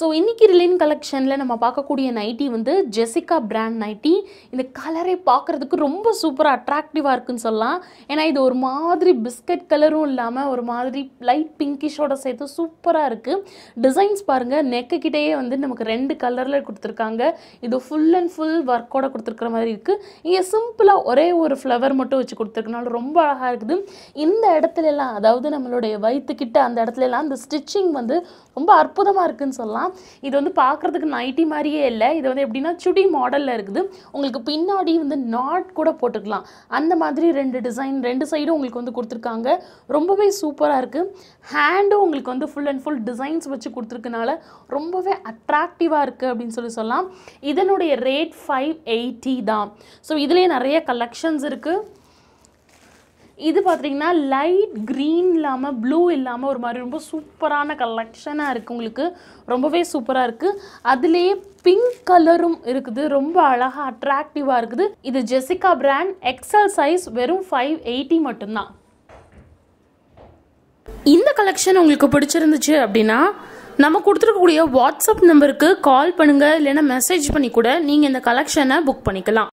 so இன்றைக்கி ரிலின் கலெக்ஷனில் நம்ம பார்க்கக்கூடிய நைட்டி வந்து ஜெசிகா பிராண்ட் நைட்டி இந்த கலரை பார்க்குறதுக்கு ரொம்ப சூப்பராக அட்ராக்டிவாக இருக்குன்னு சொல்லலாம் ஏன்னா இது ஒரு மாதிரி பிஸ்கட் கலரும் இல்லாமல் ஒரு மாதிரி லைட் பிங்கிஷோட சேர்த்து சூப்பராக இருக்குது டிசைன்ஸ் பாருங்கள் நெக்கு கிட்டேயே வந்து நமக்கு ரெண்டு கலரில் கொடுத்துருக்காங்க இது ஃபுல் அண்ட் ஃபுல் ஒர்க்கோட கொடுத்துருக்குற மாதிரி இருக்குது இங்கே சிம்பிளாக ஒரே ஒரு ஃப்ளவர் மட்டும் வச்சு கொடுத்துருக்கனால ரொம்ப அழகாக இருக்குது இந்த இடத்துலலாம் அதாவது நம்மளுடைய வயிற்றுக்கிட்ட அந்த இடத்துலலாம் அந்த ஸ்டிச்சிங் வந்து ரொம்ப அற்புதமாக இருக்குதுன்னு சொல்லலாம் இது வந்து பார்க்குறதுக்கு நைட்டி மாதிரியே இல்லை இது வந்து எப்படின்னா சுடி மாடலில் இருக்குது உங்களுக்கு பின்னாடி வந்து நாட் கூட போட்டுக்கலாம் அந்த மாதிரி ரெண்டு டிசைன் ரெண்டு சைடும் உங்களுக்கு வந்து கொடுத்துருக்காங்க ரொம்பவே சூப்பராக இருக்குது ஹேண்டும் உங்களுக்கு வந்து ஃபுல் அண்ட் ஃபுல் டிசைன்ஸ் வச்சு கொடுத்துருக்கனால ரொம்பவே அட்ராக்டிவாக இருக்குது அப்படின்னு சொல்லி சொல்லலாம் இதனுடைய ரேட் ஃபைவ் எயிட்டி தான் ஸோ இதுலேயே நிறைய கலெக்ஷன்ஸ் இருக்குது இது பார்த்துட்டிங்கன்னா லைட் க்ரீன் இல்லாமல் ப்ளூ இல்லாமல் ஒரு மாதிரி ரொம்ப சூப்பரான கலெக்ஷனாக இருக்குது உங்களுக்கு ரொம்பவே சூப்பராக இருக்குது அதுலேயே பிங்க் கலரும் இருக்குது ரொம்ப அழகாக அட்ராக்டிவாக இருக்குது இது ஜெசிகா பிராண்ட் எக்ஸல் சைஸ் வெறும் ஃபைவ் எயிட்டி மட்டும்தான் இந்த கலெக்ஷன் உங்களுக்கு பிடிச்சிருந்துச்சு அப்படின்னா நம்ம கொடுத்துருக்கக்கூடிய வாட்ஸ்அப் நம்பருக்கு கால் பண்ணுங்கள் இல்லைன்னா மெசேஜ் பண்ணி கூட நீங்கள் இந்த கலெக்ஷனை புக் பண்ணிக்கலாம்